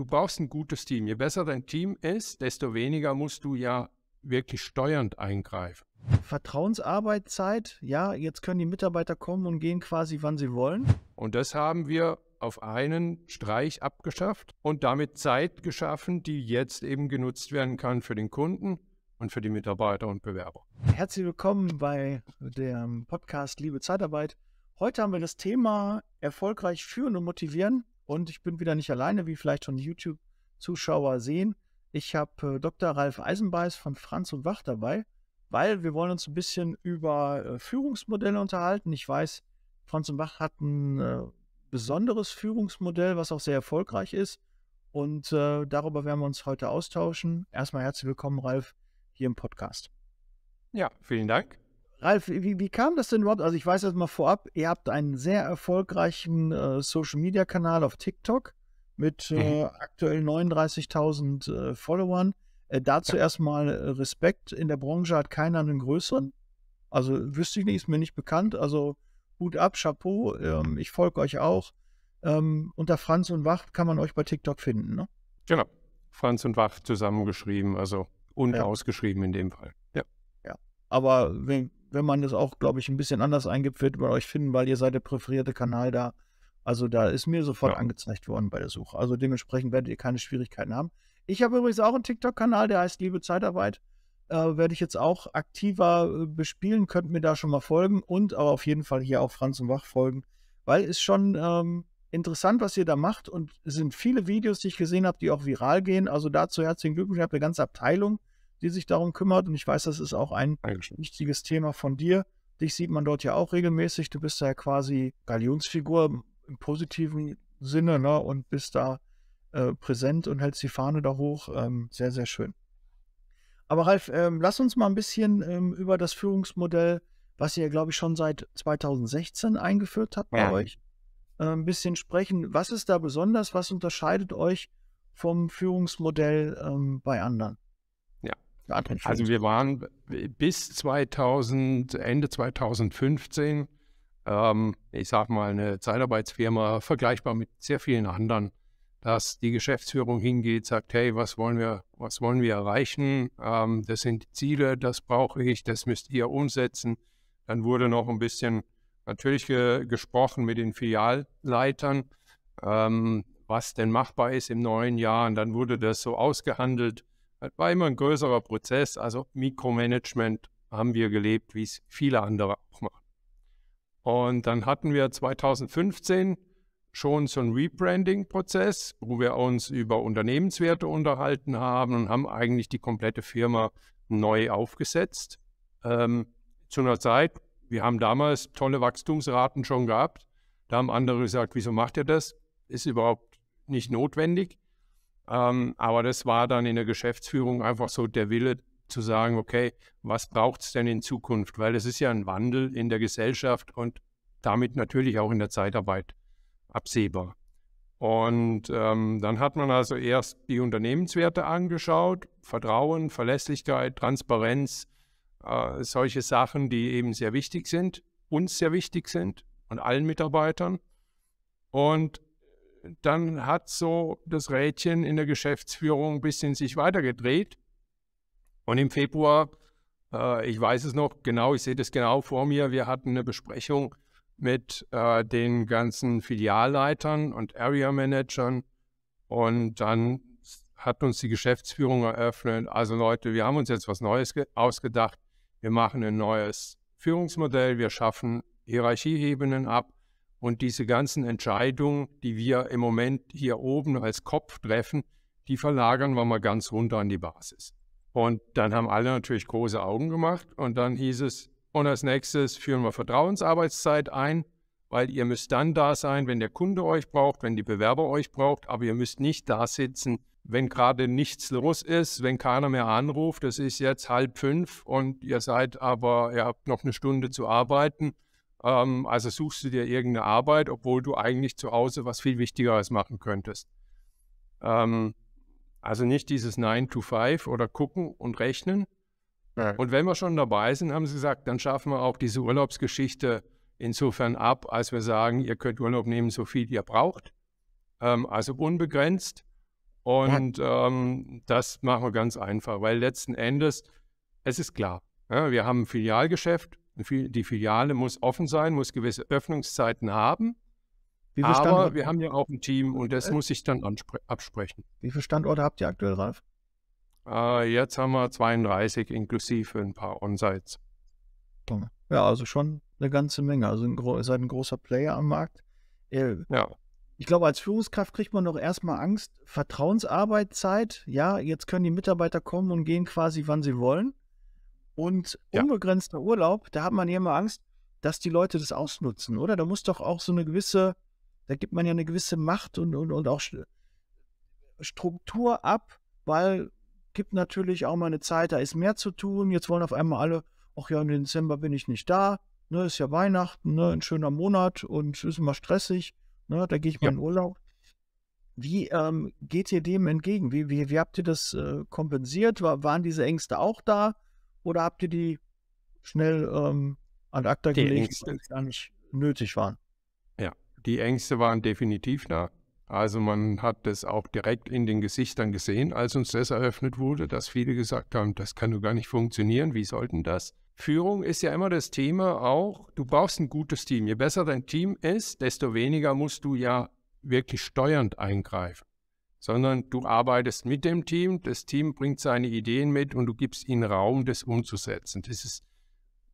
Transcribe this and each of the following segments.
du brauchst ein gutes Team. Je besser dein Team ist, desto weniger musst du ja wirklich steuernd eingreifen. Vertrauensarbeitszeit, ja, jetzt können die Mitarbeiter kommen und gehen quasi, wann sie wollen. Und das haben wir auf einen Streich abgeschafft und damit Zeit geschaffen, die jetzt eben genutzt werden kann für den Kunden und für die Mitarbeiter und Bewerber. Herzlich willkommen bei dem Podcast Liebe Zeitarbeit. Heute haben wir das Thema erfolgreich führen und motivieren. Und ich bin wieder nicht alleine, wie vielleicht schon YouTube-Zuschauer sehen. Ich habe äh, Dr. Ralf Eisenbeiß von Franz und Wach dabei, weil wir wollen uns ein bisschen über äh, Führungsmodelle unterhalten. Ich weiß, Franz und Wach hat ein äh, besonderes Führungsmodell, was auch sehr erfolgreich ist. Und äh, darüber werden wir uns heute austauschen. Erstmal herzlich willkommen, Ralf, hier im Podcast. Ja, vielen Dank. Ralf, wie, wie, kam das denn überhaupt? Also ich weiß jetzt mal vorab, ihr habt einen sehr erfolgreichen äh, Social-Media-Kanal auf TikTok mit äh, mhm. aktuell 39.000 äh, Followern. Äh, dazu ja. erstmal äh, Respekt. In der Branche hat keiner einen größeren. Also wüsste ich nicht, ist mir nicht bekannt. Also Hut ab, Chapeau. Ähm, ich folge euch auch. Ähm, unter Franz und Wacht kann man euch bei TikTok finden, ne? Genau. Franz und Wacht zusammengeschrieben, also und ja. ausgeschrieben in dem Fall. Ja. Ja. Aber wenn, wenn man das auch, glaube ich, ein bisschen anders eingibt, wird man euch finden, weil ihr seid der präferierte Kanal da. Also da ist mir sofort ja. angezeigt worden bei der Suche. Also dementsprechend werdet ihr keine Schwierigkeiten haben. Ich habe übrigens auch einen TikTok-Kanal, der heißt Liebe Zeitarbeit. Äh, werde ich jetzt auch aktiver äh, bespielen, könnt mir da schon mal folgen und aber auf jeden Fall hier auch Franz und Wach folgen, weil es schon ähm, interessant, was ihr da macht und es sind viele Videos, die ich gesehen habe, die auch viral gehen. Also dazu herzlichen Glückwunsch, ihr habt eine ganze Abteilung die sich darum kümmert. Und ich weiß, das ist auch ein Dankeschön. wichtiges Thema von dir. Dich sieht man dort ja auch regelmäßig. Du bist ja quasi Galionsfigur im positiven Sinne ne? und bist da äh, präsent und hältst die Fahne da hoch. Ähm, sehr, sehr schön. Aber Ralf, ähm, lass uns mal ein bisschen ähm, über das Führungsmodell, was ihr, glaube ich, schon seit 2016 eingeführt habt ja. bei euch, äh, ein bisschen sprechen. Was ist da besonders? Was unterscheidet euch vom Führungsmodell ähm, bei anderen? Also wir waren bis 2000, Ende 2015, ähm, ich sage mal, eine Zeitarbeitsfirma, vergleichbar mit sehr vielen anderen, dass die Geschäftsführung hingeht, sagt, hey, was wollen wir, was wollen wir erreichen? Ähm, das sind die Ziele, das brauche ich, das müsst ihr umsetzen. Dann wurde noch ein bisschen natürlich ge gesprochen mit den Filialleitern, ähm, was denn machbar ist im neuen Jahr. Und dann wurde das so ausgehandelt das halt war immer ein größerer Prozess. Also Mikromanagement haben wir gelebt, wie es viele andere auch machen. Und dann hatten wir 2015 schon so einen Rebranding-Prozess, wo wir uns über Unternehmenswerte unterhalten haben und haben eigentlich die komplette Firma neu aufgesetzt. Ähm, zu einer Zeit, wir haben damals tolle Wachstumsraten schon gehabt. Da haben andere gesagt, wieso macht ihr das? Ist überhaupt nicht notwendig. Ähm, aber das war dann in der Geschäftsführung einfach so der Wille zu sagen, okay, was braucht es denn in Zukunft? Weil es ist ja ein Wandel in der Gesellschaft und damit natürlich auch in der Zeitarbeit absehbar. Und ähm, dann hat man also erst die Unternehmenswerte angeschaut, Vertrauen, Verlässlichkeit, Transparenz, äh, solche Sachen, die eben sehr wichtig sind, uns sehr wichtig sind und allen Mitarbeitern. Und dann hat so das Rädchen in der Geschäftsführung ein bisschen sich weitergedreht. Und im Februar, äh, ich weiß es noch genau, ich sehe das genau vor mir, wir hatten eine Besprechung mit äh, den ganzen Filialleitern und Area Managern. Und dann hat uns die Geschäftsführung eröffnet, also Leute, wir haben uns jetzt was Neues ausgedacht. Wir machen ein neues Führungsmodell, wir schaffen Hierarchieebenen ab und diese ganzen Entscheidungen, die wir im Moment hier oben als Kopf treffen, die verlagern wir mal ganz runter an die Basis. Und dann haben alle natürlich große Augen gemacht und dann hieß es, und als nächstes führen wir Vertrauensarbeitszeit ein, weil ihr müsst dann da sein, wenn der Kunde euch braucht, wenn die Bewerber euch braucht, aber ihr müsst nicht da sitzen, wenn gerade nichts los ist, wenn keiner mehr anruft, es ist jetzt halb fünf und ihr seid aber, ihr habt noch eine Stunde zu arbeiten ähm, also suchst du dir irgendeine Arbeit, obwohl du eigentlich zu Hause was viel Wichtigeres machen könntest. Ähm, also nicht dieses 9 to 5 oder gucken und rechnen. Ja. Und wenn wir schon dabei sind, haben sie gesagt, dann schaffen wir auch diese Urlaubsgeschichte insofern ab, als wir sagen, ihr könnt Urlaub nehmen, so viel ihr braucht. Ähm, also unbegrenzt. Und ähm, das machen wir ganz einfach, weil letzten Endes, es ist klar, ja, wir haben ein Filialgeschäft, die Filiale muss offen sein, muss gewisse Öffnungszeiten haben. aber wir haben ja auch ein Team und das äh, muss ich dann absprechen. Wie viele Standorte habt ihr aktuell, Ralf? Uh, jetzt haben wir 32 inklusive ein paar Onsites. Ja, also schon eine ganze Menge. Also ihr seid ein großer Player am Markt. Äh, ja. Ich glaube, als Führungskraft kriegt man doch erstmal Angst. Vertrauensarbeitszeit, ja, jetzt können die Mitarbeiter kommen und gehen quasi, wann sie wollen. Und ja. unbegrenzter Urlaub, da hat man ja immer Angst, dass die Leute das ausnutzen, oder? Da muss doch auch so eine gewisse, da gibt man ja eine gewisse Macht und, und, und auch Struktur ab, weil gibt natürlich auch mal eine Zeit, da ist mehr zu tun. Jetzt wollen auf einmal alle, ach ja, im Dezember bin ich nicht da, ne, ist ja Weihnachten, ne, ein schöner Monat und ist immer stressig, ne, da gehe ich mal ja. in Urlaub. Wie ähm, geht ihr dem entgegen? Wie, wie, wie habt ihr das äh, kompensiert? War, waren diese Ängste auch da? Oder habt ihr die schnell ähm, an ACTA die gelegt, Ängste. weil sie gar nicht nötig waren? Ja, die Ängste waren definitiv da. Also man hat das auch direkt in den Gesichtern gesehen, als uns das eröffnet wurde, dass viele gesagt haben, das kann doch gar nicht funktionieren, wie sollten das? Führung ist ja immer das Thema auch, du brauchst ein gutes Team. Je besser dein Team ist, desto weniger musst du ja wirklich steuernd eingreifen sondern du arbeitest mit dem Team, das Team bringt seine Ideen mit und du gibst ihnen Raum, das umzusetzen. Das ist,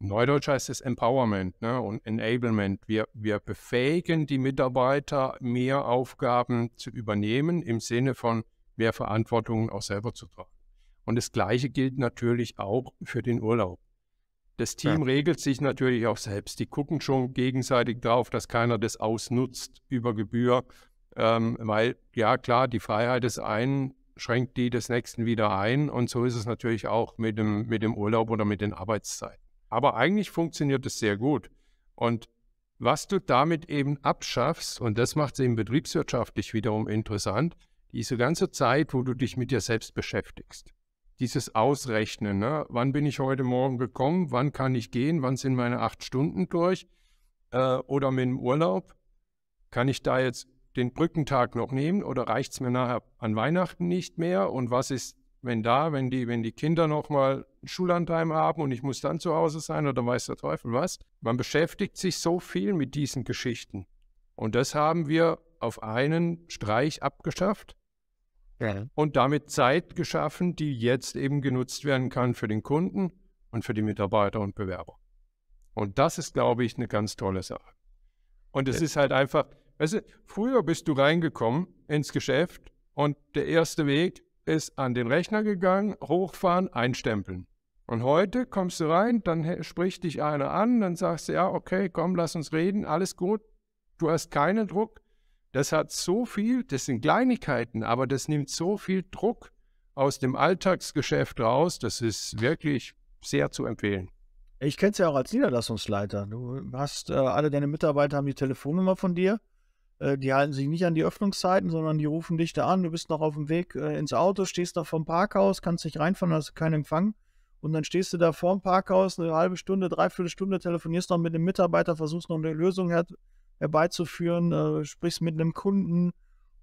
Neudeutsch heißt es Empowerment ne, und Enablement. Wir, wir befähigen die Mitarbeiter, mehr Aufgaben zu übernehmen, im Sinne von mehr Verantwortung auch selber zu tragen. Und das Gleiche gilt natürlich auch für den Urlaub. Das Team ja. regelt sich natürlich auch selbst. Die gucken schon gegenseitig drauf, dass keiner das ausnutzt über Gebühr, ähm, weil, ja klar, die Freiheit des einen schränkt die des nächsten wieder ein. Und so ist es natürlich auch mit dem, mit dem Urlaub oder mit den Arbeitszeiten. Aber eigentlich funktioniert es sehr gut. Und was du damit eben abschaffst, und das macht es eben betriebswirtschaftlich wiederum interessant, diese ganze Zeit, wo du dich mit dir selbst beschäftigst. Dieses Ausrechnen, ne? wann bin ich heute Morgen gekommen, wann kann ich gehen, wann sind meine acht Stunden durch äh, oder mit dem Urlaub, kann ich da jetzt den Brückentag noch nehmen oder reicht es mir nachher an Weihnachten nicht mehr? Und was ist, wenn da, wenn die, wenn die Kinder nochmal Schullandheim haben und ich muss dann zu Hause sein oder weiß der Teufel was? Man beschäftigt sich so viel mit diesen Geschichten. Und das haben wir auf einen Streich abgeschafft ja. und damit Zeit geschaffen, die jetzt eben genutzt werden kann für den Kunden und für die Mitarbeiter und Bewerber. Und das ist, glaube ich, eine ganz tolle Sache. Und es ja. ist halt einfach, Weißt du, früher bist du reingekommen ins Geschäft und der erste Weg ist an den Rechner gegangen, hochfahren, einstempeln. Und heute kommst du rein, dann spricht dich einer an, dann sagst du, ja, okay, komm, lass uns reden, alles gut. Du hast keinen Druck. Das hat so viel, das sind Kleinigkeiten, aber das nimmt so viel Druck aus dem Alltagsgeschäft raus, das ist wirklich sehr zu empfehlen. Ich kenne es ja auch als Niederlassungsleiter. Du hast äh, alle deine Mitarbeiter haben die Telefonnummer von dir äh, die halten sich nicht an die Öffnungszeiten, sondern die rufen dich da an. Du bist noch auf dem Weg äh, ins Auto, stehst noch vom Parkhaus, kannst nicht reinfahren, hast keinen Empfang. Und dann stehst du da vorm Parkhaus eine halbe Stunde, dreiviertel Stunde, telefonierst noch mit dem Mitarbeiter, versuchst noch eine Lösung her herbeizuführen, äh, sprichst mit einem Kunden.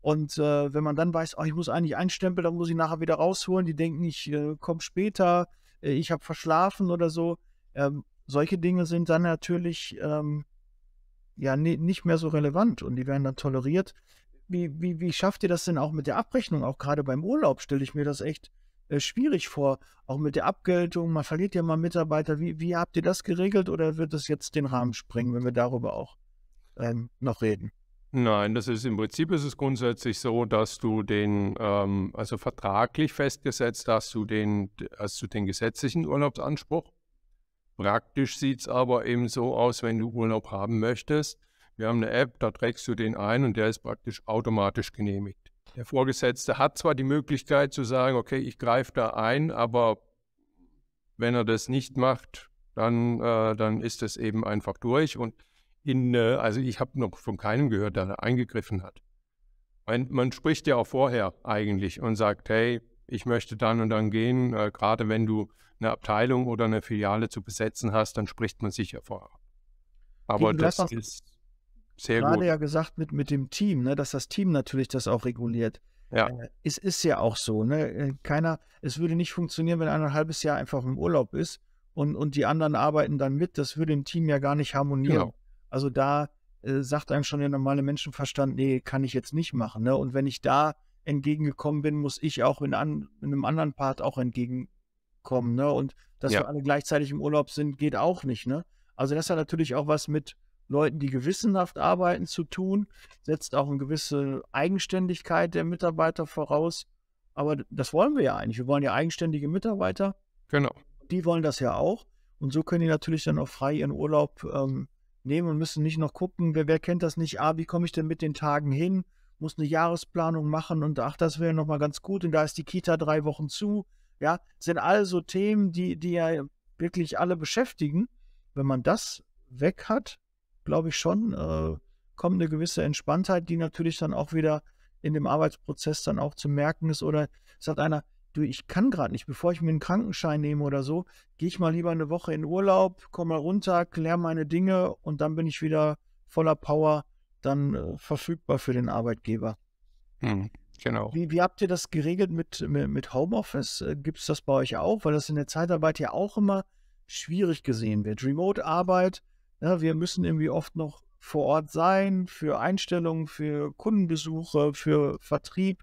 Und äh, wenn man dann weiß, oh, ich muss eigentlich einstempeln, dann muss ich nachher wieder rausholen. Die denken, ich äh, komme später, äh, ich habe verschlafen oder so. Ähm, solche Dinge sind dann natürlich ähm, ja nicht mehr so relevant und die werden dann toleriert. Wie, wie, wie schafft ihr das denn auch mit der Abrechnung? Auch gerade beim Urlaub stelle ich mir das echt äh, schwierig vor. Auch mit der Abgeltung, man verliert ja mal Mitarbeiter. Wie, wie habt ihr das geregelt oder wird das jetzt den Rahmen springen, wenn wir darüber auch ähm, noch reden? Nein, das ist im Prinzip ist es grundsätzlich so, dass du den, ähm, also vertraglich festgesetzt hast du den, hast du den gesetzlichen Urlaubsanspruch Praktisch sieht es aber eben so aus, wenn du Urlaub haben möchtest. Wir haben eine App, da trägst du den ein und der ist praktisch automatisch genehmigt. Der Vorgesetzte hat zwar die Möglichkeit zu sagen, okay, ich greife da ein, aber wenn er das nicht macht, dann, äh, dann ist das eben einfach durch. Und in, äh, also ich habe noch von keinem gehört, der da eingegriffen hat. Man, man spricht ja auch vorher eigentlich und sagt, hey, ich möchte dann und dann gehen. Äh, gerade wenn du eine Abteilung oder eine Filiale zu besetzen hast, dann spricht man sich ja vorab. Aber Gegen das ist sehr gerade gut. Gerade ja gesagt mit, mit dem Team, ne, dass das Team natürlich das auch reguliert. Ja. Äh, es ist ja auch so, ne? Äh, keiner, es würde nicht funktionieren, wenn einer ein halbes Jahr einfach im Urlaub ist und, und die anderen arbeiten dann mit. Das würde im Team ja gar nicht harmonieren. Genau. Also da äh, sagt einem schon der normale Menschenverstand, nee, kann ich jetzt nicht machen. Ne? Und wenn ich da entgegengekommen bin, muss ich auch in, an, in einem anderen Part auch entgegenkommen. Ne? Und dass ja. wir alle gleichzeitig im Urlaub sind, geht auch nicht. Ne? Also das hat natürlich auch was mit Leuten, die gewissenhaft arbeiten, zu tun, setzt auch eine gewisse Eigenständigkeit der Mitarbeiter voraus. Aber das wollen wir ja eigentlich. Wir wollen ja eigenständige Mitarbeiter. Genau. Die wollen das ja auch. Und so können die natürlich dann auch frei ihren Urlaub ähm, nehmen und müssen nicht noch gucken, wer, wer kennt das nicht, ah, wie komme ich denn mit den Tagen hin? muss eine Jahresplanung machen und ach, das wäre nochmal ganz gut und da ist die Kita drei Wochen zu. Ja, sind also Themen, die, die ja wirklich alle beschäftigen. Wenn man das weg hat, glaube ich schon, äh, kommt eine gewisse Entspanntheit, die natürlich dann auch wieder in dem Arbeitsprozess dann auch zu merken ist. Oder sagt einer, du, ich kann gerade nicht, bevor ich mir einen Krankenschein nehme oder so, gehe ich mal lieber eine Woche in Urlaub, komm mal runter, kläre meine Dinge und dann bin ich wieder voller Power dann äh, verfügbar für den Arbeitgeber. Hm, genau. Wie, wie, habt ihr das geregelt mit, mit Homeoffice? Äh, Gibt es das bei euch auch? Weil das in der Zeitarbeit ja auch immer schwierig gesehen wird. Remote-Arbeit, ja, ne, wir müssen irgendwie oft noch vor Ort sein für Einstellungen, für Kundenbesuche, für Vertrieb.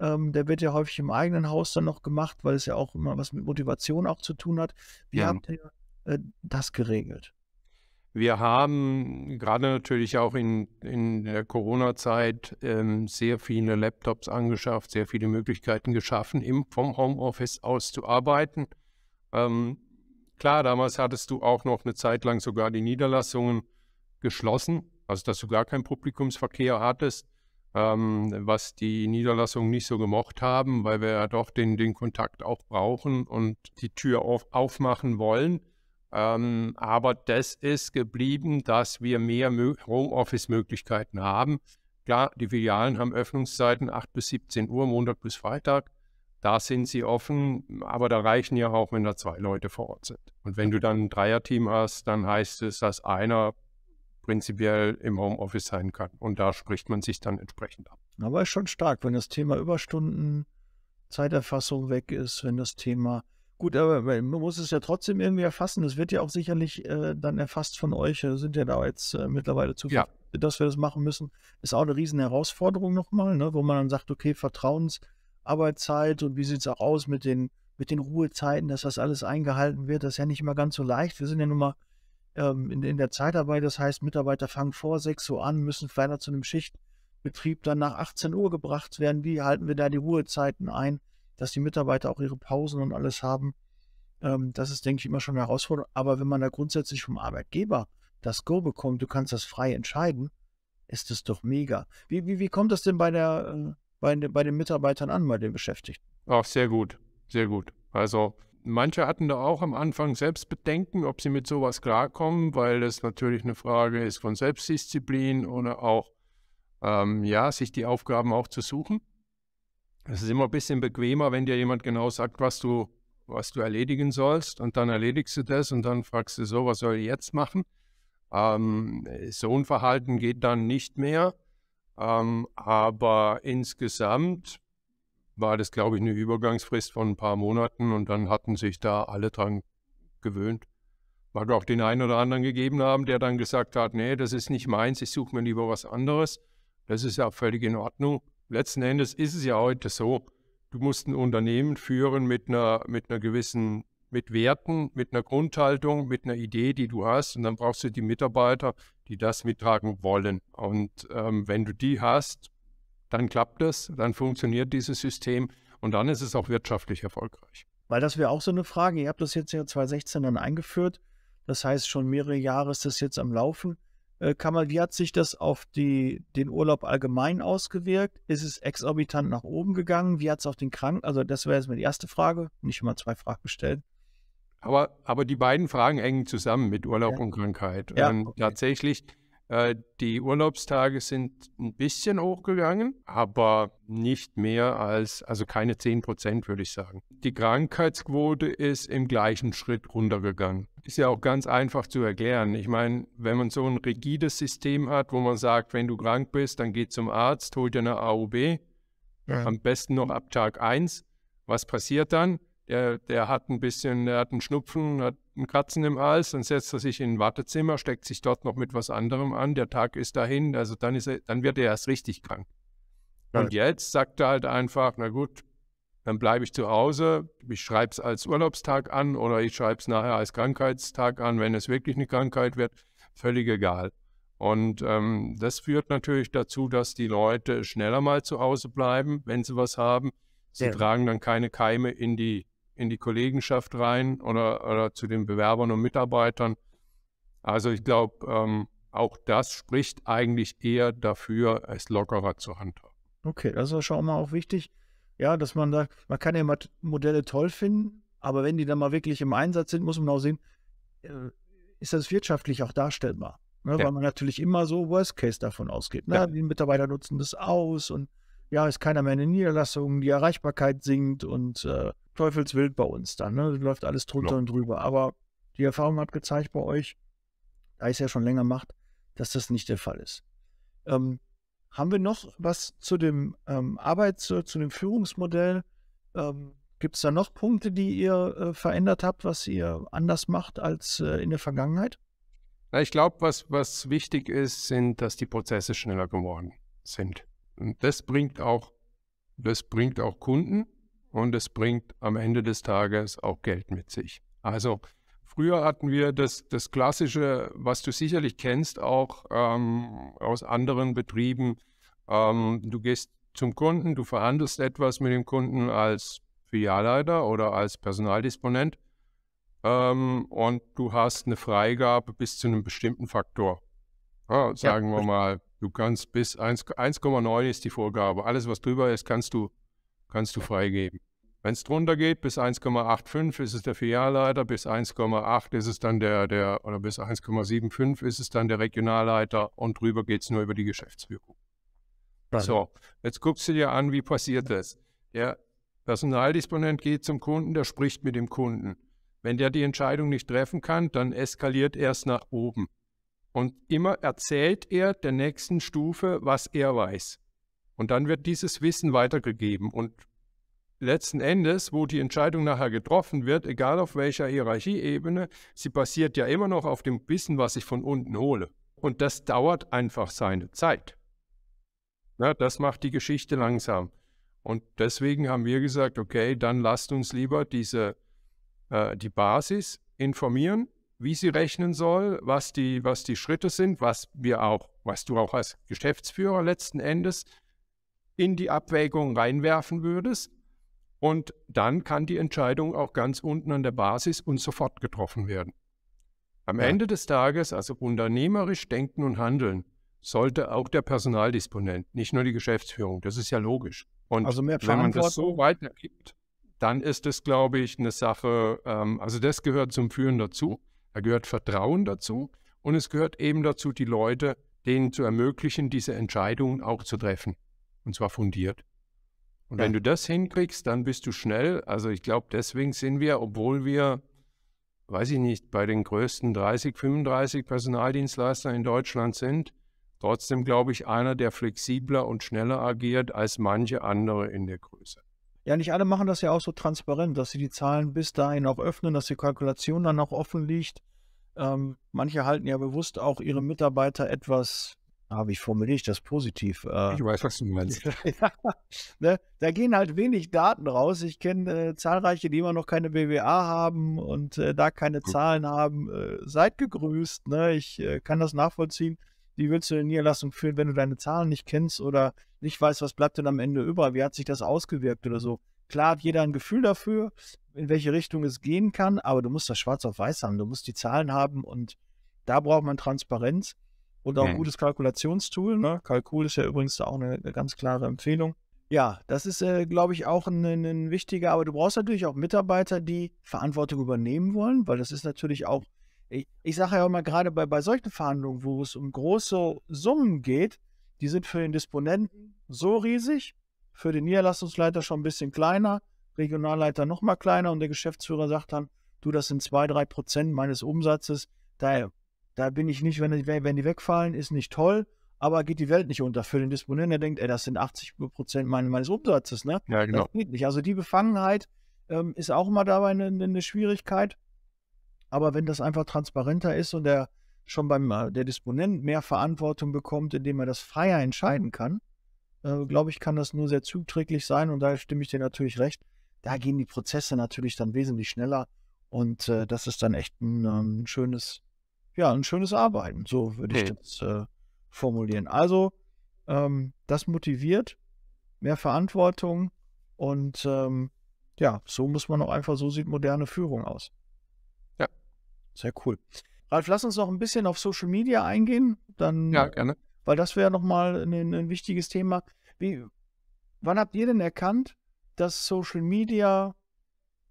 Ähm, der wird ja häufig im eigenen Haus dann noch gemacht, weil es ja auch immer was mit Motivation auch zu tun hat. Wie ja. habt ihr äh, das geregelt? Wir haben gerade natürlich auch in, in der Corona-Zeit ähm, sehr viele Laptops angeschafft, sehr viele Möglichkeiten geschaffen, im, vom Homeoffice aus zu arbeiten. Ähm, klar, damals hattest du auch noch eine Zeit lang sogar die Niederlassungen geschlossen, also dass du gar keinen Publikumsverkehr hattest, ähm, was die Niederlassungen nicht so gemocht haben, weil wir ja doch den, den Kontakt auch brauchen und die Tür auf, aufmachen wollen. Ähm, aber das ist geblieben, dass wir mehr Homeoffice-Möglichkeiten haben. Klar, die Filialen haben Öffnungszeiten 8 bis 17 Uhr, Montag bis Freitag. Da sind sie offen, aber da reichen ja auch, wenn da zwei Leute vor Ort sind. Und wenn du dann ein Dreierteam hast, dann heißt es, dass einer prinzipiell im Homeoffice sein kann. Und da spricht man sich dann entsprechend ab. Aber ist schon stark, wenn das Thema Überstunden, Zeiterfassung weg ist, wenn das Thema Gut, aber man muss es ja trotzdem irgendwie erfassen. Das wird ja auch sicherlich äh, dann erfasst von euch. Wir äh, sind ja da jetzt äh, mittlerweile zu ja. dass wir das machen müssen. Ist auch eine riesen Herausforderung nochmal, ne? wo man dann sagt, okay, Vertrauensarbeitszeit und wie sieht es auch aus mit den, mit den Ruhezeiten, dass das alles eingehalten wird. Das ist ja nicht immer ganz so leicht. Wir sind ja nun mal ähm, in, in der Zeitarbeit. Das heißt, Mitarbeiter fangen vor 6 Uhr an, müssen ferner zu einem Schichtbetrieb dann nach 18 Uhr gebracht werden. Wie halten wir da die Ruhezeiten ein? dass die Mitarbeiter auch ihre Pausen und alles haben. Ähm, das ist, denke ich, immer schon eine Herausforderung. Aber wenn man da grundsätzlich vom Arbeitgeber das Go bekommt, du kannst das frei entscheiden, ist das doch mega. Wie, wie, wie kommt das denn bei, der, äh, bei, bei den Mitarbeitern an, bei den Beschäftigten? Auch sehr gut, sehr gut. Also manche hatten da auch am Anfang selbst Bedenken, ob sie mit sowas klarkommen, weil das natürlich eine Frage ist von Selbstdisziplin oder auch, ähm, ja, sich die Aufgaben auch zu suchen. Es ist immer ein bisschen bequemer, wenn dir jemand genau sagt, was du, was du erledigen sollst. Und dann erledigst du das und dann fragst du so, was soll ich jetzt machen? Ähm, so ein Verhalten geht dann nicht mehr. Ähm, aber insgesamt war das, glaube ich, eine Übergangsfrist von ein paar Monaten und dann hatten sich da alle dran gewöhnt. Mag auch den einen oder anderen gegeben haben, der dann gesagt hat, nee, das ist nicht meins, ich suche mir lieber was anderes. Das ist ja völlig in Ordnung letzten Endes ist es ja heute so, du musst ein Unternehmen führen mit einer, mit einer gewissen, mit Werten, mit einer Grundhaltung, mit einer Idee, die du hast. Und dann brauchst du die Mitarbeiter, die das mittragen wollen. Und ähm, wenn du die hast, dann klappt das, dann funktioniert dieses System und dann ist es auch wirtschaftlich erfolgreich. Weil das wäre auch so eine Frage. Ihr habt das jetzt ja 2016 dann eingeführt. Das heißt, schon mehrere Jahre ist das jetzt am Laufen. Äh, Kamal, wie hat sich das auf die, den Urlaub allgemein ausgewirkt? Ist es exorbitant nach oben gegangen? Wie hat es auf den Kranken? Also, das wäre jetzt meine erste Frage. Nicht immer zwei Fragen gestellt. Aber, aber die beiden Fragen hängen zusammen mit Urlaub ja. und Krankheit. Ja, ähm, okay. Tatsächlich, äh, die Urlaubstage sind ein bisschen hochgegangen, aber nicht mehr als, also keine 10 Prozent, würde ich sagen. Die Krankheitsquote ist im gleichen Schritt runtergegangen. Ist ja auch ganz einfach zu erklären. Ich meine, wenn man so ein rigides System hat, wo man sagt, wenn du krank bist, dann geh zum Arzt, hol dir eine AOB, ja. am besten noch ab Tag 1. Was passiert dann? Der, der hat ein bisschen, der hat einen Schnupfen, hat einen Katzen im Hals, dann setzt er sich in ein Wartezimmer, steckt sich dort noch mit was anderem an, der Tag ist dahin, also dann, ist er, dann wird er erst richtig krank. Und jetzt sagt er halt einfach, na gut, dann bleibe ich zu Hause, ich schreibe es als Urlaubstag an oder ich schreibe es nachher als Krankheitstag an, wenn es wirklich eine Krankheit wird, völlig egal. Und ähm, das führt natürlich dazu, dass die Leute schneller mal zu Hause bleiben, wenn sie was haben. Sie ja. tragen dann keine Keime in die, in die Kollegenschaft rein oder, oder zu den Bewerbern und Mitarbeitern. Also ich glaube, ähm, auch das spricht eigentlich eher dafür, es lockerer zu handhaben. Okay, das ist schon mal auch wichtig. Ja, dass man sagt, man kann ja Modelle toll finden, aber wenn die dann mal wirklich im Einsatz sind, muss man auch sehen, äh, ist das wirtschaftlich auch darstellbar. Ne? Ja. Weil man natürlich immer so Worst Case davon ausgeht. Ne? Ja. Die Mitarbeiter nutzen das aus und ja, ist keiner mehr in den Niederlassungen, die Erreichbarkeit sinkt und äh, Teufelswild bei uns dann. Ne? Läuft alles drunter ja. und drüber. Aber die Erfahrung hat gezeigt bei euch, da ich es ja schon länger macht, dass das nicht der Fall ist. Ähm, haben wir noch was zu dem ähm, Arbeits-, zu, dem Führungsmodell? Ähm, Gibt es da noch Punkte, die ihr äh, verändert habt, was ihr anders macht als äh, in der Vergangenheit? Na, ich glaube, was, was wichtig ist, sind, dass die Prozesse schneller geworden sind. Und das bringt auch, das bringt auch Kunden und es bringt am Ende des Tages auch Geld mit sich. Also Früher hatten wir das, das Klassische, was du sicherlich kennst, auch ähm, aus anderen Betrieben. Ähm, du gehst zum Kunden, du verhandelst etwas mit dem Kunden als Filialleiter oder als Personaldisponent ähm, und du hast eine Freigabe bis zu einem bestimmten Faktor. Ja, sagen ja, wir mal, du kannst bis 1,9 ist die Vorgabe. Alles, was drüber ist, kannst du, kannst du freigeben. Wenn es drunter geht, bis 1,85 ist es der Filialleiter, bis 1,8 ist es dann der, der oder bis 1,75 ist es dann der Regionalleiter und drüber geht es nur über die Geschäftsführung. Nein. So, jetzt guckst du dir an, wie passiert das. Der Personaldisponent geht zum Kunden, der spricht mit dem Kunden. Wenn der die Entscheidung nicht treffen kann, dann eskaliert er es nach oben. Und immer erzählt er der nächsten Stufe, was er weiß. Und dann wird dieses Wissen weitergegeben. Und letzten Endes, wo die Entscheidung nachher getroffen wird, egal auf welcher Hierarchieebene, sie basiert ja immer noch auf dem Wissen, was ich von unten hole. Und das dauert einfach seine Zeit. Na, das macht die Geschichte langsam. Und deswegen haben wir gesagt, okay, dann lasst uns lieber diese, äh, die Basis informieren, wie sie rechnen soll, was die, was die Schritte sind, was wir auch, was du auch als Geschäftsführer letzten Endes in die Abwägung reinwerfen würdest und dann kann die Entscheidung auch ganz unten an der Basis und sofort getroffen werden. Am ja. Ende des Tages, also unternehmerisch denken und handeln, sollte auch der Personaldisponent, nicht nur die Geschäftsführung. Das ist ja logisch. Und also wenn man das so weitergibt, dann ist das, glaube ich, eine Sache, ähm, also das gehört zum Führen dazu, da gehört Vertrauen dazu und es gehört eben dazu, die Leute, denen zu ermöglichen, diese Entscheidungen auch zu treffen. Und zwar fundiert. Und ja. wenn du das hinkriegst, dann bist du schnell. Also ich glaube, deswegen sind wir, obwohl wir, weiß ich nicht, bei den größten 30, 35 Personaldienstleistern in Deutschland sind, trotzdem glaube ich einer, der flexibler und schneller agiert als manche andere in der Größe. Ja, nicht alle machen das ja auch so transparent, dass sie die Zahlen bis dahin auch öffnen, dass die Kalkulation dann auch offen liegt. Ähm, manche halten ja bewusst auch ihre Mitarbeiter etwas ah, wie formuliere ich das positiv? Äh, ich weiß, was du meinst. ne? Da gehen halt wenig Daten raus. Ich kenne äh, zahlreiche, die immer noch keine BWA haben und äh, da keine Gut. Zahlen haben. Äh, seid gegrüßt. Ne? Ich äh, kann das nachvollziehen. Wie willst du eine Niederlassung führen, wenn du deine Zahlen nicht kennst oder nicht weißt, was bleibt denn am Ende über? Wie hat sich das ausgewirkt oder so? Klar hat jeder ein Gefühl dafür, in welche Richtung es gehen kann, aber du musst das schwarz auf weiß haben. Du musst die Zahlen haben und da braucht man Transparenz und auch mhm. gutes Kalkulationstool. Ne? Kalkul ist ja übrigens auch eine, eine ganz klare Empfehlung. Ja, das ist, äh, glaube ich, auch ein, ein, wichtiger, aber du brauchst natürlich auch Mitarbeiter, die Verantwortung übernehmen wollen, weil das ist natürlich auch, ich, ich sage ja immer gerade bei, bei solchen Verhandlungen, wo es um große Summen geht, die sind für den Disponenten so riesig, für den Niederlassungsleiter schon ein bisschen kleiner, Regionalleiter nochmal kleiner und der Geschäftsführer sagt dann, du, das sind zwei, drei Prozent meines Umsatzes, daher da bin ich nicht, wenn die, wenn die wegfallen, ist nicht toll, aber geht die Welt nicht unter für den Disponenten, der denkt, ey, das sind 80 Prozent meines Umsatzes, ne? Ja, genau. Also die Befangenheit ähm, ist auch mal dabei eine, eine Schwierigkeit. Aber wenn das einfach transparenter ist und der schon beim äh, der Disponent mehr Verantwortung bekommt, indem er das freier entscheiden kann, äh, glaube ich, kann das nur sehr zuträglich sein. Und da stimme ich dir natürlich recht. Da gehen die Prozesse natürlich dann wesentlich schneller. Und äh, das ist dann echt ein, ähm, schönes, ja, ein schönes Arbeiten. So würde ich okay. das äh, formulieren. Also, ähm, das motiviert, mehr Verantwortung und ähm, ja, so muss man auch einfach, so sieht moderne Führung aus. Ja. Sehr cool. Ralf, lass uns noch ein bisschen auf Social Media eingehen. Dann, ja, gerne. Weil das wäre nochmal ein, ein wichtiges Thema. Wie, wann habt ihr denn erkannt, dass Social Media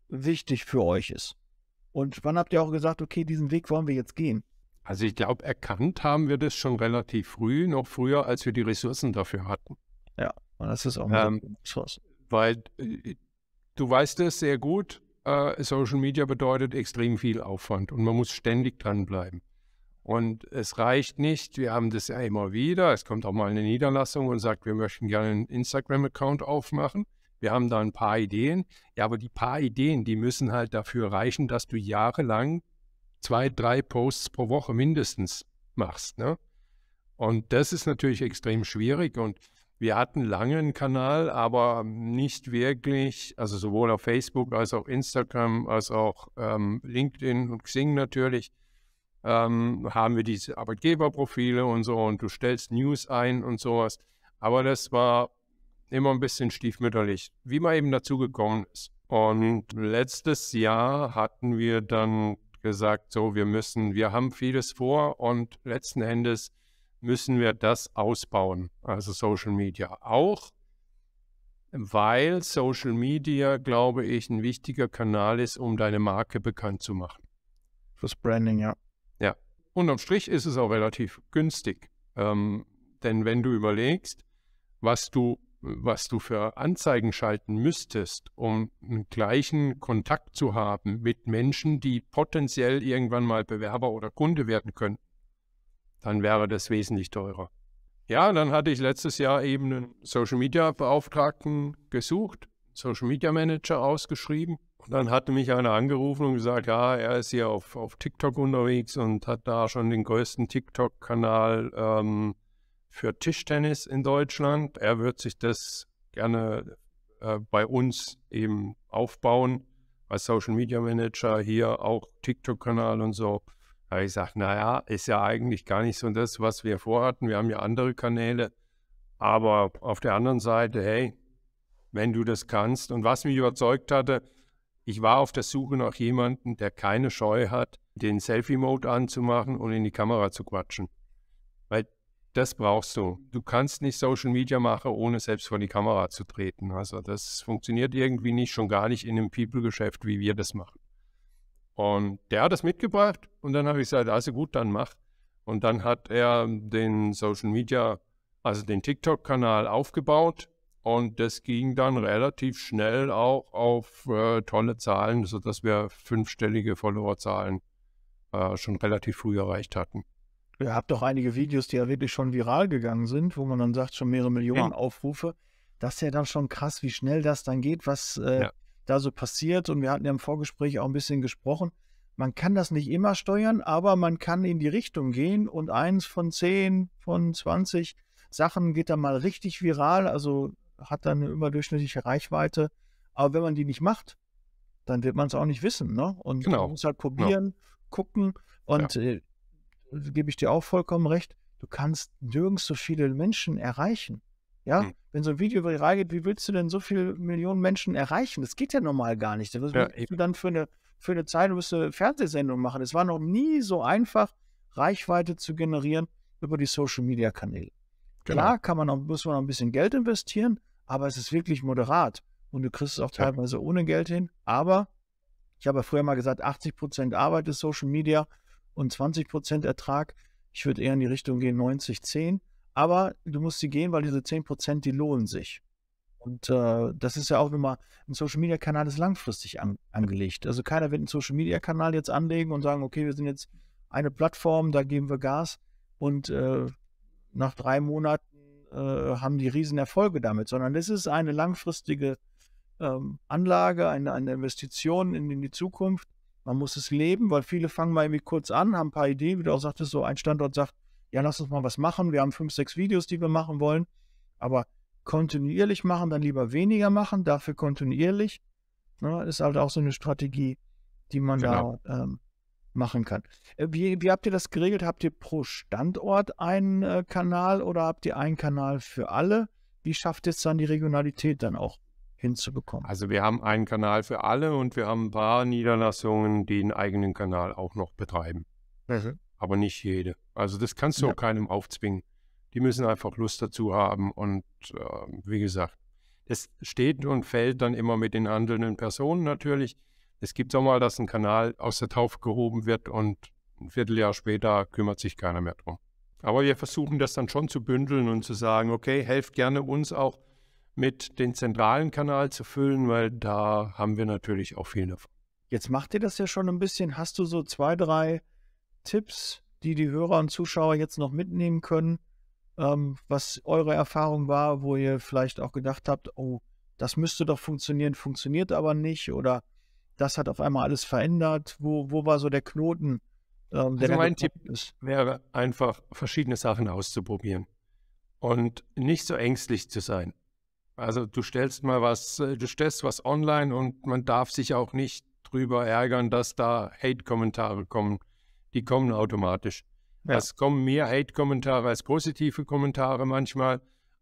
wichtig für euch ist? Und wann habt ihr auch gesagt, okay, diesen Weg wollen wir jetzt gehen? Also ich glaube, erkannt haben wir das schon relativ früh, noch früher, als wir die Ressourcen dafür hatten. Ja, und das ist auch eine ähm, Ressource. Weil äh, du weißt es sehr gut, äh, Social Media bedeutet extrem viel Aufwand und man muss ständig dranbleiben. Und es reicht nicht, wir haben das ja immer wieder, es kommt auch mal eine Niederlassung und sagt, wir möchten gerne einen Instagram-Account aufmachen. Wir haben da ein paar Ideen. Ja, aber die paar Ideen, die müssen halt dafür reichen, dass du jahrelang zwei, drei Posts pro Woche mindestens machst. Ne? Und das ist natürlich extrem schwierig. Und wir hatten lange einen Kanal, aber nicht wirklich, also sowohl auf Facebook als auch Instagram, als auch ähm, LinkedIn und Xing natürlich, ähm, haben wir diese Arbeitgeberprofile und so. Und du stellst News ein und sowas. Aber das war immer ein bisschen stiefmütterlich, wie man eben dazu gekommen ist. Und letztes Jahr hatten wir dann gesagt, so, wir müssen, wir haben vieles vor und letzten Endes müssen wir das ausbauen, also Social Media auch, weil Social Media, glaube ich, ein wichtiger Kanal ist, um deine Marke bekannt zu machen. Fürs Branding, ja. Ja. Unterm Strich ist es auch relativ günstig. Ähm, denn wenn du überlegst, was du was du für Anzeigen schalten müsstest, um einen gleichen Kontakt zu haben mit Menschen, die potenziell irgendwann mal Bewerber oder Kunde werden können, dann wäre das wesentlich teurer. Ja, dann hatte ich letztes Jahr eben einen Social Media Beauftragten gesucht, Social Media Manager ausgeschrieben. Und dann hatte mich einer angerufen und gesagt, ja, er ist hier auf, auf TikTok unterwegs und hat da schon den größten TikTok-Kanal ähm, für Tischtennis in Deutschland. Er wird sich das gerne äh, bei uns eben aufbauen, als Social Media Manager, hier auch TikTok-Kanal und so. Da habe ich gesagt, naja, ist ja eigentlich gar nicht so das, was wir vorhatten. Wir haben ja andere Kanäle. Aber auf der anderen Seite, hey, wenn du das kannst. Und was mich überzeugt hatte, ich war auf der Suche nach jemandem, der keine Scheu hat, den Selfie-Mode anzumachen und in die Kamera zu quatschen. Weil das brauchst du. Du kannst nicht Social Media machen, ohne selbst vor die Kamera zu treten. Also das funktioniert irgendwie nicht, schon gar nicht in einem People-Geschäft, wie wir das machen. Und der hat das mitgebracht und dann habe ich gesagt, also gut, dann mach. Und dann hat er den Social Media, also den TikTok-Kanal aufgebaut und das ging dann relativ schnell auch auf äh, tolle Zahlen, sodass wir fünfstellige Followerzahlen äh, schon relativ früh erreicht hatten. Ihr habt doch einige Videos, die ja wirklich schon viral gegangen sind, wo man dann sagt, schon mehrere Millionen ja. Genau. Aufrufe. Das ist ja dann schon krass, wie schnell das dann geht, was äh, ja. da so passiert. Und wir hatten ja im Vorgespräch auch ein bisschen gesprochen. Man kann das nicht immer steuern, aber man kann in die Richtung gehen und eins von zehn, von 20 Sachen geht dann mal richtig viral, also hat dann eine überdurchschnittliche Reichweite. Aber wenn man die nicht macht, dann wird man es auch nicht wissen. Ne? Und genau. man muss halt probieren, genau. gucken. Und ja. Äh, gebe ich dir auch vollkommen recht, du kannst nirgends so viele Menschen erreichen. Ja, hm. wenn so ein Video viral geht, wie willst du denn so viele Millionen Menschen erreichen? Das geht ja normal gar nicht. Was ja, willst du dann für eine, für eine Zeit, du musst eine Fernsehsendung machen? Es war noch nie so einfach, Reichweite zu generieren über die Social Media Kanäle. Genau. Klar kann man noch, muss man noch ein bisschen Geld investieren, aber es ist wirklich moderat. Und du kriegst es auch teilweise ja. ohne Geld hin. Aber ich habe ja früher mal gesagt, 80 Prozent Arbeit ist Social Media, und 20 Prozent Ertrag. Ich würde eher in die Richtung gehen 90-10. Aber du musst sie gehen, weil diese 10 Prozent, die lohnen sich. Und äh, das ist ja auch immer, ein Social Media Kanal ist langfristig an, angelegt. Also keiner wird einen Social Media Kanal jetzt anlegen und sagen, okay, wir sind jetzt eine Plattform, da geben wir Gas und äh, nach drei Monaten äh, haben die Riesenerfolge damit, sondern das ist eine langfristige ähm, Anlage, eine, eine Investition in, in die Zukunft man muss es leben, weil viele fangen mal irgendwie kurz an, haben ein paar Ideen, wie du auch sagtest, so ein Standort sagt, ja, lass uns mal was machen. Wir haben fünf, sechs Videos, die wir machen wollen. Aber kontinuierlich machen, dann lieber weniger machen, dafür kontinuierlich. Ne, ist halt auch so eine Strategie, die man genau. da ähm, machen kann. Äh, wie, wie, habt ihr das geregelt? Habt ihr pro Standort einen äh, Kanal oder habt ihr einen Kanal für alle? Wie schafft es dann die Regionalität dann auch? hinzubekommen. Also wir haben einen Kanal für alle und wir haben ein paar Niederlassungen, die einen eigenen Kanal auch noch betreiben. Mhm. Aber nicht jede. Also das kannst du ja. auch keinem aufzwingen. Die müssen einfach Lust dazu haben. Und äh, wie gesagt, es steht und fällt dann immer mit den handelnden Personen natürlich. Es gibt auch mal, dass ein Kanal aus der Taufe gehoben wird und ein Vierteljahr später kümmert sich keiner mehr drum. Aber wir versuchen das dann schon zu bündeln und zu sagen, okay, helft gerne uns auch mit den zentralen Kanal zu füllen, weil da haben wir natürlich auch viel davon. Jetzt macht ihr das ja schon ein bisschen. Hast du so zwei, drei Tipps, die die Hörer und Zuschauer jetzt noch mitnehmen können, ähm, was eure Erfahrung war, wo ihr vielleicht auch gedacht habt, oh, das müsste doch funktionieren, funktioniert aber nicht oder das hat auf einmal alles verändert. Wo, wo war so der Knoten? Ähm, der also mein Tipp ist? wäre einfach, verschiedene Sachen auszuprobieren und nicht so ängstlich zu sein. Also du stellst mal was, äh, du stellst was online und man darf sich auch nicht drüber ärgern, dass da Hate-Kommentare kommen. Die kommen automatisch. Ja. Es kommen mehr Hate-Kommentare als positive Kommentare manchmal,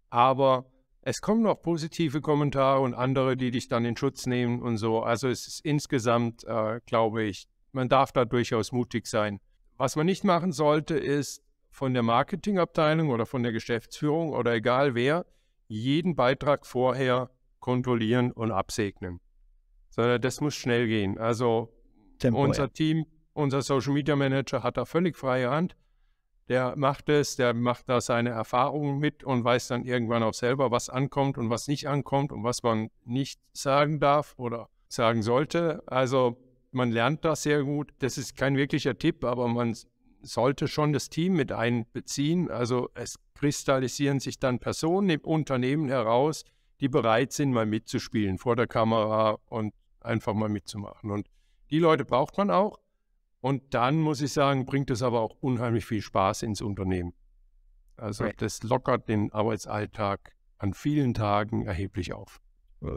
aber es kommen auch positive Kommentare und andere, die dich dann in Schutz nehmen und so. Also es ist insgesamt, äh, glaube ich, man darf da durchaus mutig sein. Was man nicht machen sollte, ist von der Marketingabteilung oder von der Geschäftsführung oder egal wer, jeden Beitrag vorher kontrollieren und absegnen. Sondern das muss schnell gehen. Also Tempo, unser ja. Team, unser Social Media Manager hat da völlig freie Hand. Der macht es, der macht da seine Erfahrungen mit und weiß dann irgendwann auch selber, was ankommt und was nicht ankommt und was man nicht sagen darf oder sagen sollte. Also man lernt das sehr gut. Das ist kein wirklicher Tipp, aber man sollte schon das Team mit einbeziehen. Also es kristallisieren sich dann Personen im Unternehmen heraus, die bereit sind, mal mitzuspielen vor der Kamera und einfach mal mitzumachen. Und die Leute braucht man auch. Und dann muss ich sagen, bringt es aber auch unheimlich viel Spaß ins Unternehmen. Also okay. das lockert den Arbeitsalltag an vielen Tagen erheblich auf.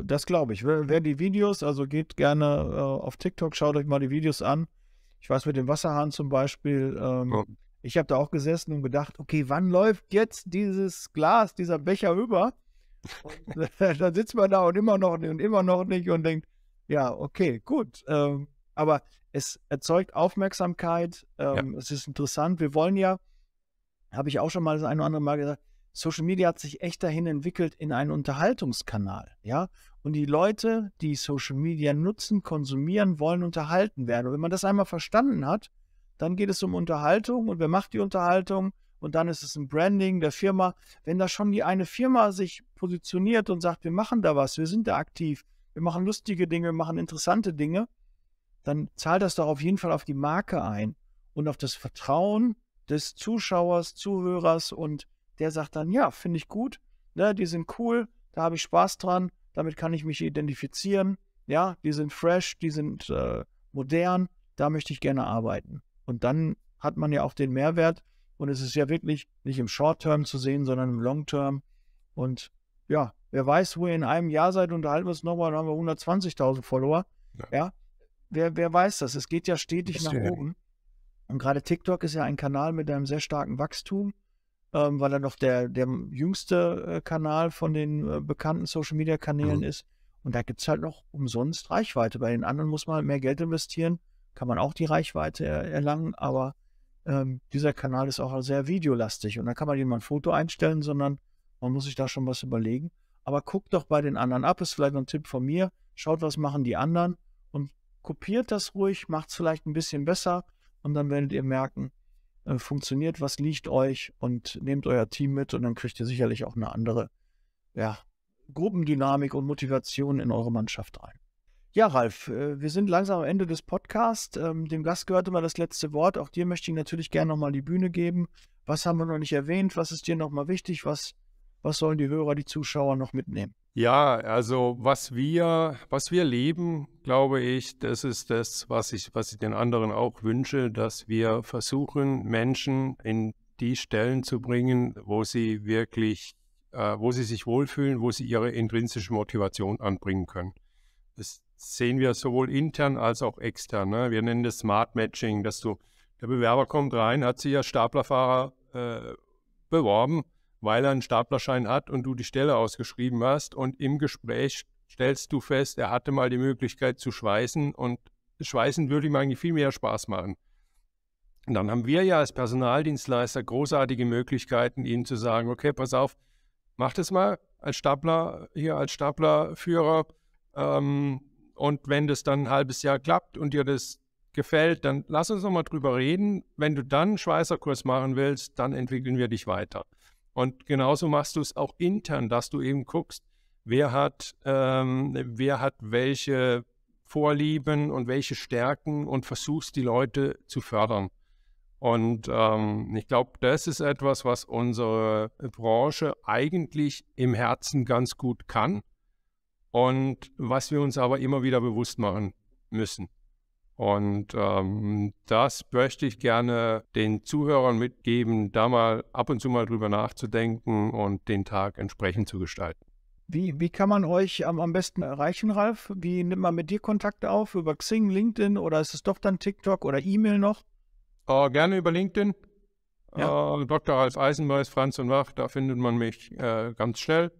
Das glaube ich. Wer, wer, die Videos, also geht gerne äh, auf TikTok, schaut euch mal die Videos an. Ich weiß mit dem Wasserhahn zum Beispiel, ähm, oh. ich habe da auch gesessen und gedacht, okay, wann läuft jetzt dieses Glas, dieser Becher über? Und dann sitzt man da und immer noch und immer noch nicht und denkt, ja, okay, gut. Ähm, aber es erzeugt Aufmerksamkeit, ähm, ja. es ist interessant. Wir wollen ja, habe ich auch schon mal das eine oder andere Mal gesagt, Social Media hat sich echt dahin entwickelt in einen Unterhaltungskanal, ja und die Leute, die Social Media nutzen, konsumieren, wollen unterhalten werden. Und wenn man das einmal verstanden hat, dann geht es um Unterhaltung und wer macht die Unterhaltung? Und dann ist es ein Branding der Firma. Wenn da schon die eine Firma sich positioniert und sagt, wir machen da was, wir sind da aktiv, wir machen lustige Dinge, wir machen interessante Dinge, dann zahlt das doch auf jeden Fall auf die Marke ein und auf das Vertrauen des Zuschauers, Zuhörers und der sagt dann, ja, finde ich gut, ne, die sind cool, da habe ich Spaß dran, damit kann ich mich identifizieren. Ja, die sind fresh, die sind äh, modern, da möchte ich gerne arbeiten. Und dann hat man ja auch den Mehrwert und es ist ja wirklich nicht im Short-Term zu sehen, sondern im Long-Term. Und ja, wer weiß, wo ihr in einem Jahr seid, unterhalten wir uns nochmal, dann haben wir 120.000 Follower. Ja. ja, Wer, wer weiß das? Es geht ja stetig nach oben. Und gerade TikTok ist ja ein Kanal mit einem sehr starken Wachstum ähm, weil er noch der, der jüngste äh, Kanal von den äh, bekannten Social Media Kanälen mhm. ist. Und da gibt es halt noch umsonst Reichweite. Bei den anderen muss man mehr Geld investieren, kann man auch die Reichweite er erlangen, aber ähm, dieser Kanal ist auch sehr videolastig und da kann man nicht mal ein Foto einstellen, sondern man muss sich da schon was überlegen. Aber guckt doch bei den anderen ab, ist vielleicht noch ein Tipp von mir. Schaut, was machen die anderen und kopiert das ruhig, macht es vielleicht ein bisschen besser und dann werdet ihr merken, äh, funktioniert, was liegt euch und nehmt euer Team mit und dann kriegt ihr sicherlich auch eine andere ja, Gruppendynamik und Motivation in eure Mannschaft ein. Ja, Ralf, äh, wir sind langsam am Ende des Podcasts. Ähm, dem Gast gehört immer das letzte Wort. Auch dir möchte ich natürlich gerne nochmal die Bühne geben. Was haben wir noch nicht erwähnt? Was ist dir nochmal wichtig? Was, was sollen die Hörer, die Zuschauer noch mitnehmen? Ja, also was wir, was wir leben, glaube ich, das ist das, was ich, was ich den anderen auch wünsche, dass wir versuchen, Menschen in die Stellen zu bringen, wo sie wirklich, äh, wo sie sich wohlfühlen, wo sie ihre intrinsische Motivation anbringen können. Das sehen wir sowohl intern als auch extern. Ne? Wir nennen das Smart Matching, dass du, der Bewerber kommt rein, hat sich als Staplerfahrer äh, beworben weil er einen Staplerschein hat und du die Stelle ausgeschrieben hast und im Gespräch stellst du fest, er hatte mal die Möglichkeit zu schweißen und schweißen würde ihm eigentlich viel mehr Spaß machen. Und dann haben wir ja als Personaldienstleister großartige Möglichkeiten, ihnen zu sagen, okay, pass auf, mach das mal als Stapler, hier als Staplerführer. Ähm, und wenn das dann ein halbes Jahr klappt und dir das gefällt, dann lass uns nochmal drüber reden. Wenn du dann einen Schweißerkurs machen willst, dann entwickeln wir dich weiter. Und genauso machst du es auch intern, dass du eben guckst, wer hat, ähm, wer hat welche Vorlieben und welche Stärken und versuchst die Leute zu fördern. Und ähm, ich glaube, das ist etwas, was unsere Branche eigentlich im Herzen ganz gut kann und was wir uns aber immer wieder bewusst machen müssen. Und ähm, das möchte ich gerne den Zuhörern mitgeben, da mal ab und zu mal drüber nachzudenken und den Tag entsprechend zu gestalten. Wie, wie kann man euch am, am besten erreichen, Ralf? Wie nimmt man mit dir Kontakt auf? Über Xing, LinkedIn oder ist es doch dann TikTok oder E-Mail noch? Äh, gerne über LinkedIn. Ja. Äh, Dr. Ralf Eisenmeier, Franz und Wach, da findet man mich äh, ganz schnell.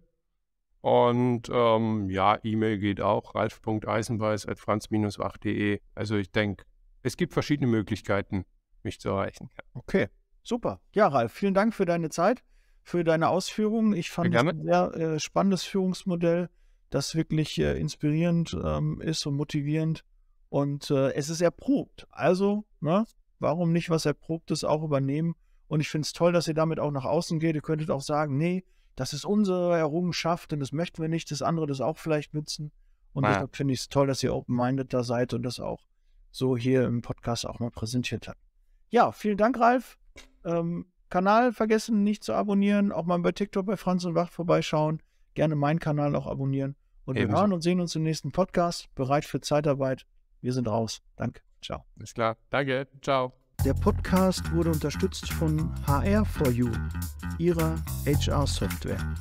Und ähm, ja, E-Mail geht auch, ralf.eisenweiß.franz-8.de. Also ich denke, es gibt verschiedene Möglichkeiten, mich zu erreichen. Okay, super. Ja, Ralf, vielen Dank für deine Zeit, für deine Ausführungen. Ich fand es ein sehr äh, spannendes Führungsmodell, das wirklich äh, inspirierend ähm, ist und motivierend. Und äh, es ist erprobt. Also, ne, warum nicht was Erprobtes auch übernehmen? Und ich finde es toll, dass ihr damit auch nach außen geht. Ihr könntet auch sagen, nee, das ist unsere Errungenschaft und das möchten wir nicht, dass andere das auch vielleicht nutzen. Und ja. deshalb finde ich es toll, dass ihr open-minded da seid und das auch so hier im Podcast auch mal präsentiert habt. Ja, vielen Dank, Ralf. Ähm, Kanal vergessen nicht zu abonnieren, auch mal bei TikTok bei Franz und Wacht vorbeischauen, gerne meinen Kanal auch abonnieren. Und Ebenso. wir hören und sehen uns im nächsten Podcast. Bereit für Zeitarbeit. Wir sind raus. Danke. Ciao. Alles klar. Danke. Ciao. Der Podcast wurde unterstützt von HR4U, ihrer HR-Software.